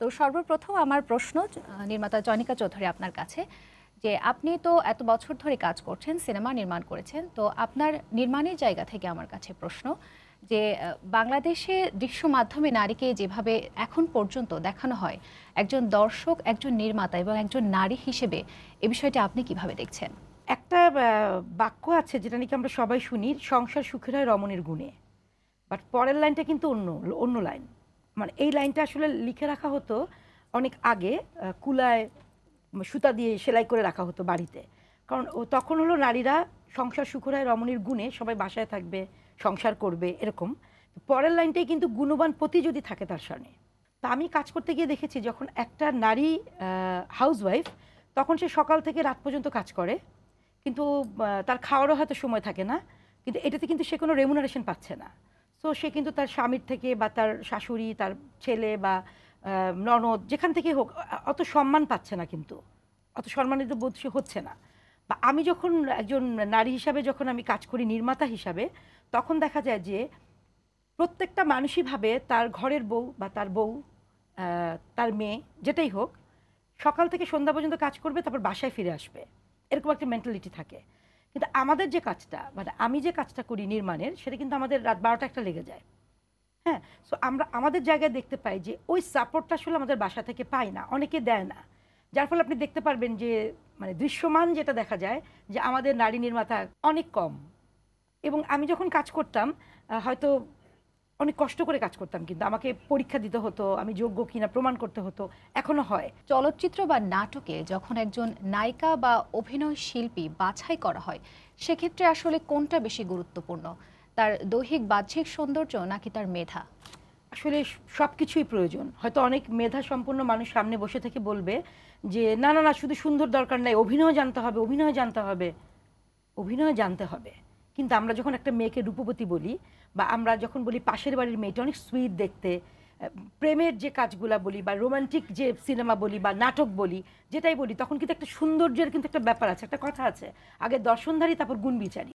তো সর্বপ্রথম আমার প্রশ্ন নির্মাতা জনিকা চৌধুরী আপনার কাছে যে আপনি তো এত বছর ধরে কাজ করছেন সিনেমা নির্মাণ করেছেন তো আপনার নির্মাণের জায়গা থেকে আমার কাছে প্রশ্ন যে বাংলাদেশে দৃশ্য মাধ্যমে নারীকে যেভাবে এখন পর্যন্ত দেখানো হয় একজন দর্শক একজন নির্মাতা এবং একজন নারী হিসেবে এ বিষয়টা আপনি কিভাবে দেখছেন একটা বাক্য আছে যেটা নাকি আমরা সবাই শুনি সংসার সুখের হয় রমণের গুণে বাট পরের লাইনটা কিন্তু অন্য অন্য লাইন মানে এই লাইনটা আসলে লিখে রাখা হতো অনেক আগে কুলায় সুতা দিয়ে সেলাই করে রাখা হতো বাড়িতে কারণ তখন হলো নারীরা সংসার সুখরায় রমণীর গুণে সবাই বাসায় থাকবে সংসার করবে এরকম পরের লাইনটাই কিন্তু গুণবান প্রতিযোগী থাকে তার সামনে তা আমি কাজ করতে গিয়ে দেখেছি যখন একটা নারী হাউসওয়াইফ তখন সে সকাল থেকে রাত পর্যন্ত কাজ করে কিন্তু তার খাওয়ারও হয়তো সময় থাকে না কিন্তু এটাতে কিন্তু সে কোনো রেমুনারেশন পাচ্ছে না সো সে কিন্তু তার স্বামীর থেকে বা তার শাশুড়ি তার ছেলে বা ননদ যেখান থেকে হোক অত সম্মান পাচ্ছে না কিন্তু অত সম্মানিত বোধ সে হচ্ছে না বা আমি যখন একজন নারী হিসাবে যখন আমি কাজ করি নির্মাতা হিসাবে তখন দেখা যায় যে প্রত্যেকটা মানুষই ভাবে তার ঘরের বউ বা তার বউ তার মেয়ে যেটাই হোক সকাল থেকে সন্ধ্যা পর্যন্ত কাজ করবে তারপর বাসায় ফিরে আসবে এরকম একটা মেন্টালিটি থাকে কিন্তু আমাদের যে কাজটা মানে আমি যে কাজটা করি নির্মাণের সেটা কিন্তু আমাদের রাত বারোটা একটা লেগে যায় হ্যাঁ সো আমরা আমাদের জায়গায় দেখতে পাই যে ওই সাপোর্টটা আসলে আমাদের বাসা থেকে পাই না অনেকে দেয় না যার ফলে আপনি দেখতে পারবেন যে মানে দৃশ্যমান যেটা দেখা যায় যে আমাদের নারী নির্মাতা অনেক কম এবং আমি যখন কাজ করতাম হয়তো অনেক কষ্ট করে কাজ করতাম কিন্তু আমাকে পরীক্ষা দিতে হতো আমি যোগ্য কিনা প্রমাণ করতে হতো এখনো হয় চলচ্চিত্র বা নাটকে যখন একজন নায়িকা বা অভিনয় শিল্পী বাছাই করা হয় সেক্ষেত্রে আসলে কোনটা বেশি গুরুত্বপূর্ণ তার দৈহিক বাহ্যিক সৌন্দর্য নাকি তার মেধা আসলে সব কিছুই প্রয়োজন হয়তো অনেক মেধা সম্পন্ন মানুষ সামনে বসে থেকে বলবে যে না না না শুধু সুন্দর দরকার নাই অভিনয় জানতে হবে অভিনয় জানতে হবে অভিনয় জানতে হবে কিন্তু আমরা যখন একটা মেয়েকে রূপবতী বলি বা আমরা যখন বলি পাশের বাড়ির মেয়েটা অনেক সুইট দেখতে প্রেমের যে কাজগুলা বলি বা রোমান্টিক যে সিনেমা বলি বা নাটক বলি যেটাই বলি তখন কিন্তু একটা সৌন্দর্যের কিন্তু একটা ব্যাপার আছে একটা কথা আছে আগে দর্শনধারী তারপর গুণবিচারী